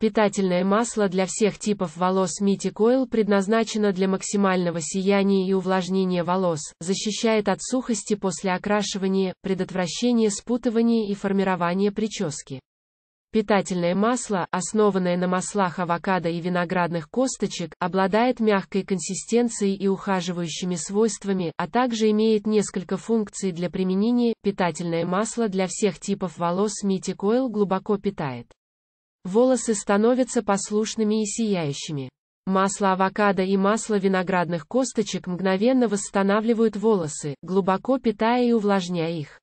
Питательное масло для всех типов волос Miti Coil предназначено для максимального сияния и увлажнения волос, защищает от сухости после окрашивания, предотвращения спутывания и формирования прически. Питательное масло, основанное на маслах авокадо и виноградных косточек, обладает мягкой консистенцией и ухаживающими свойствами, а также имеет несколько функций для применения. Питательное масло для всех типов волос Miti Coil глубоко питает. Волосы становятся послушными и сияющими. Масло авокадо и масло виноградных косточек мгновенно восстанавливают волосы, глубоко питая и увлажняя их.